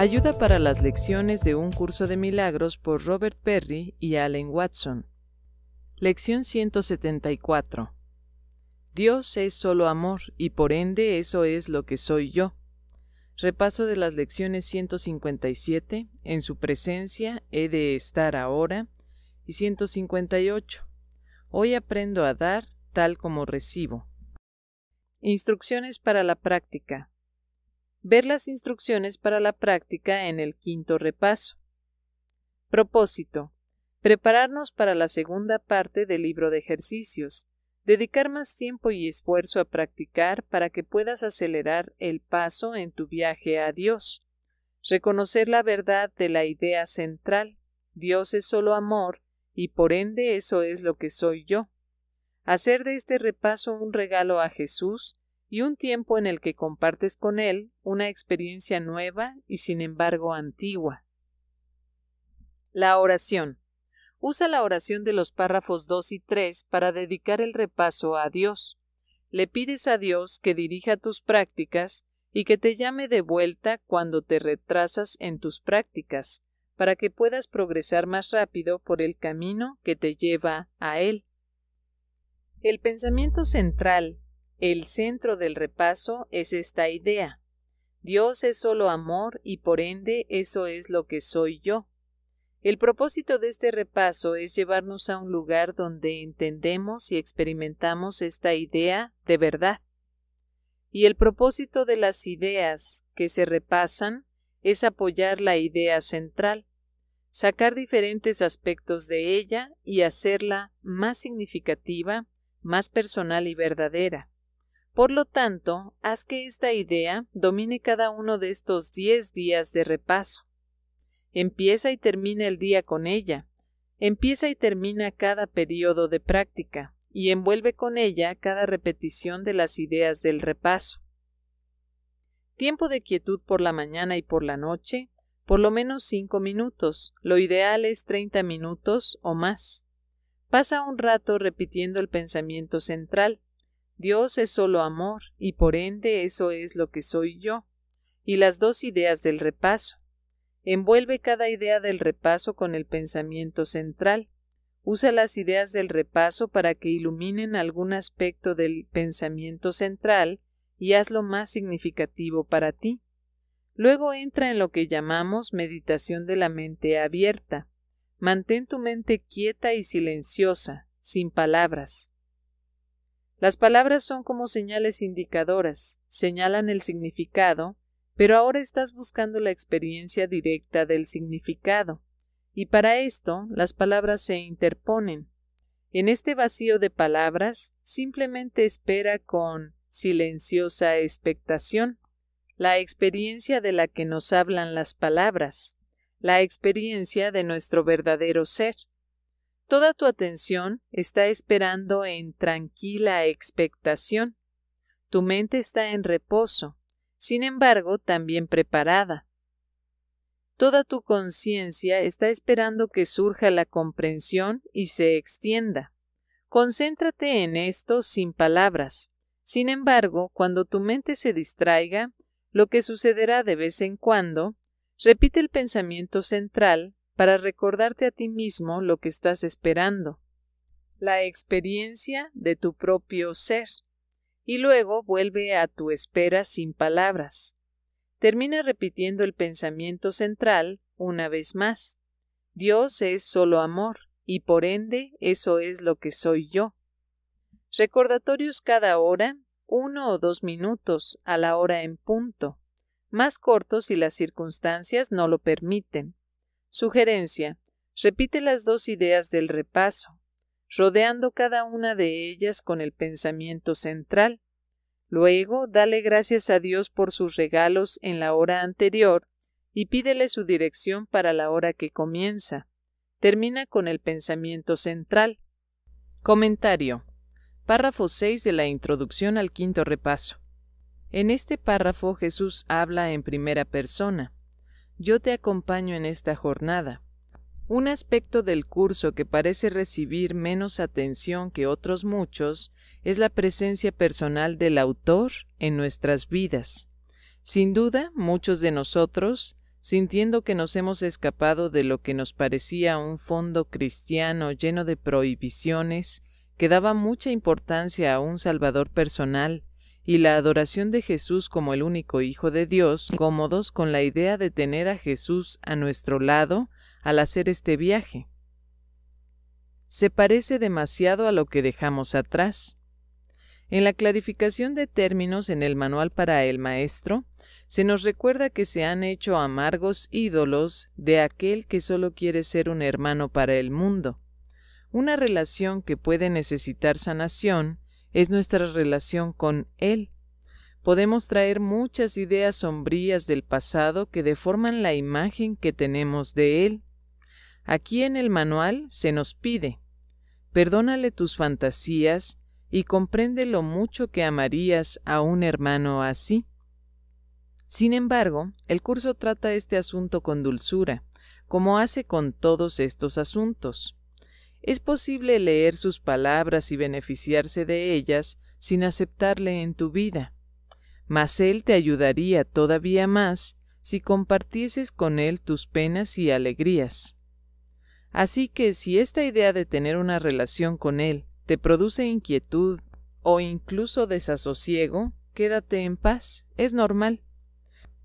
Ayuda para las lecciones de un curso de milagros por Robert Perry y Allen Watson. Lección 174. Dios es solo amor y por ende eso es lo que soy yo. Repaso de las lecciones 157, en su presencia he de estar ahora, y 158. Hoy aprendo a dar tal como recibo. Instrucciones para la práctica. Ver las instrucciones para la práctica en el quinto repaso. Propósito. Prepararnos para la segunda parte del libro de ejercicios. Dedicar más tiempo y esfuerzo a practicar para que puedas acelerar el paso en tu viaje a Dios. Reconocer la verdad de la idea central. Dios es solo amor y por ende eso es lo que soy yo. Hacer de este repaso un regalo a Jesús y un tiempo en el que compartes con él una experiencia nueva y sin embargo antigua. La oración. Usa la oración de los párrafos 2 y 3 para dedicar el repaso a Dios. Le pides a Dios que dirija tus prácticas y que te llame de vuelta cuando te retrasas en tus prácticas, para que puedas progresar más rápido por el camino que te lleva a Él. El pensamiento central el centro del repaso es esta idea. Dios es solo amor y por ende eso es lo que soy yo. El propósito de este repaso es llevarnos a un lugar donde entendemos y experimentamos esta idea de verdad. Y el propósito de las ideas que se repasan es apoyar la idea central, sacar diferentes aspectos de ella y hacerla más significativa, más personal y verdadera. Por lo tanto, haz que esta idea domine cada uno de estos 10 días de repaso. Empieza y termina el día con ella. Empieza y termina cada periodo de práctica y envuelve con ella cada repetición de las ideas del repaso. Tiempo de quietud por la mañana y por la noche, por lo menos 5 minutos, lo ideal es 30 minutos o más. Pasa un rato repitiendo el pensamiento central, Dios es solo amor, y por ende eso es lo que soy yo, y las dos ideas del repaso. Envuelve cada idea del repaso con el pensamiento central. Usa las ideas del repaso para que iluminen algún aspecto del pensamiento central y hazlo más significativo para ti. Luego entra en lo que llamamos meditación de la mente abierta. Mantén tu mente quieta y silenciosa, sin palabras. Las palabras son como señales indicadoras, señalan el significado, pero ahora estás buscando la experiencia directa del significado, y para esto las palabras se interponen. En este vacío de palabras, simplemente espera con silenciosa expectación la experiencia de la que nos hablan las palabras, la experiencia de nuestro verdadero ser. Toda tu atención está esperando en tranquila expectación. Tu mente está en reposo, sin embargo, también preparada. Toda tu conciencia está esperando que surja la comprensión y se extienda. Concéntrate en esto sin palabras. Sin embargo, cuando tu mente se distraiga, lo que sucederá de vez en cuando, repite el pensamiento central para recordarte a ti mismo lo que estás esperando, la experiencia de tu propio ser, y luego vuelve a tu espera sin palabras. Termina repitiendo el pensamiento central una vez más. Dios es solo amor, y por ende eso es lo que soy yo. Recordatorios cada hora, uno o dos minutos a la hora en punto, más cortos si las circunstancias no lo permiten. Sugerencia. Repite las dos ideas del repaso, rodeando cada una de ellas con el pensamiento central. Luego, dale gracias a Dios por sus regalos en la hora anterior y pídele su dirección para la hora que comienza. Termina con el pensamiento central. Comentario. Párrafo 6 de la introducción al quinto repaso. En este párrafo Jesús habla en primera persona yo te acompaño en esta jornada. Un aspecto del curso que parece recibir menos atención que otros muchos es la presencia personal del autor en nuestras vidas. Sin duda, muchos de nosotros, sintiendo que nos hemos escapado de lo que nos parecía un fondo cristiano lleno de prohibiciones, que daba mucha importancia a un Salvador personal, y la adoración de Jesús como el único Hijo de Dios, cómodos con la idea de tener a Jesús a nuestro lado al hacer este viaje. Se parece demasiado a lo que dejamos atrás. En la clarificación de términos en el manual para el maestro, se nos recuerda que se han hecho amargos ídolos de aquel que solo quiere ser un hermano para el mundo, una relación que puede necesitar sanación es nuestra relación con Él. Podemos traer muchas ideas sombrías del pasado que deforman la imagen que tenemos de Él. Aquí en el manual se nos pide, perdónale tus fantasías y comprende lo mucho que amarías a un hermano así. Sin embargo, el curso trata este asunto con dulzura, como hace con todos estos asuntos es posible leer sus palabras y beneficiarse de ellas sin aceptarle en tu vida. Mas Él te ayudaría todavía más si compartieses con Él tus penas y alegrías. Así que si esta idea de tener una relación con Él te produce inquietud o incluso desasosiego, quédate en paz, es normal.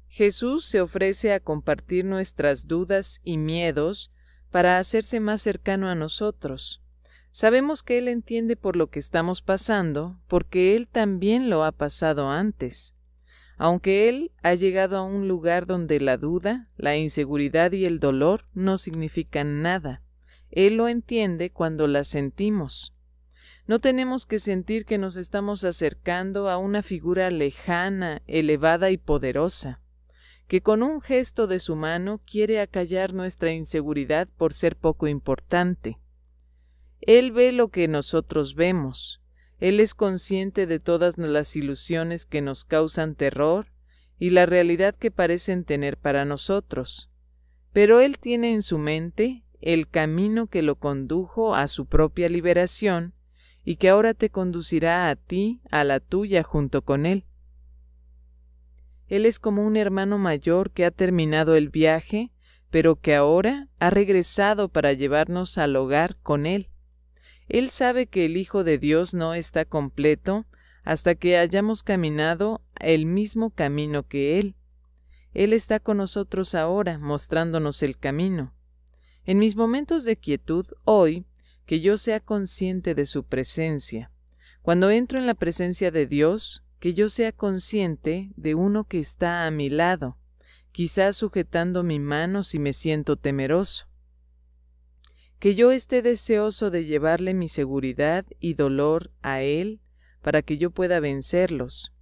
Jesús se ofrece a compartir nuestras dudas y miedos para hacerse más cercano a nosotros. Sabemos que Él entiende por lo que estamos pasando, porque Él también lo ha pasado antes. Aunque Él ha llegado a un lugar donde la duda, la inseguridad y el dolor no significan nada, Él lo entiende cuando la sentimos. No tenemos que sentir que nos estamos acercando a una figura lejana, elevada y poderosa que con un gesto de su mano quiere acallar nuestra inseguridad por ser poco importante. Él ve lo que nosotros vemos, Él es consciente de todas las ilusiones que nos causan terror y la realidad que parecen tener para nosotros, pero Él tiene en su mente el camino que lo condujo a su propia liberación y que ahora te conducirá a ti, a la tuya junto con Él. Él es como un hermano mayor que ha terminado el viaje, pero que ahora ha regresado para llevarnos al hogar con Él. Él sabe que el Hijo de Dios no está completo hasta que hayamos caminado el mismo camino que Él. Él está con nosotros ahora, mostrándonos el camino. En mis momentos de quietud hoy, que yo sea consciente de su presencia. Cuando entro en la presencia de Dios, que yo sea consciente de uno que está a mi lado, quizás sujetando mi mano si me siento temeroso. Que yo esté deseoso de llevarle mi seguridad y dolor a Él para que yo pueda vencerlos,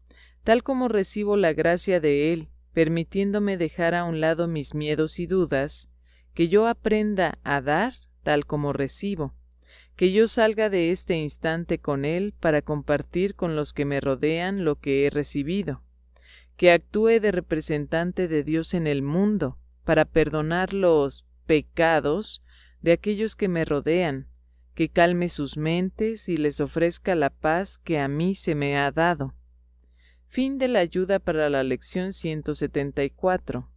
tal como recibo la gracia de Él, permitiéndome dejar a un lado mis miedos y dudas, que yo aprenda a dar tal como recibo, que yo salga de este instante con Él para compartir con los que me rodean lo que he recibido, que actúe de representante de Dios en el mundo, para perdonar los pecados de aquellos que me rodean, que calme sus mentes y les ofrezca la paz que a mí se me ha dado. Fin de la ayuda para la lección 174.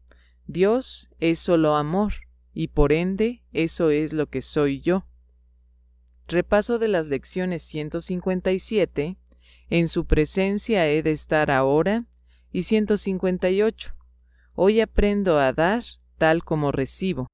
Dios es solo amor, y por ende eso es lo que soy yo. Repaso de las lecciones 157, en su presencia he de estar ahora, y 158, hoy aprendo a dar tal como recibo.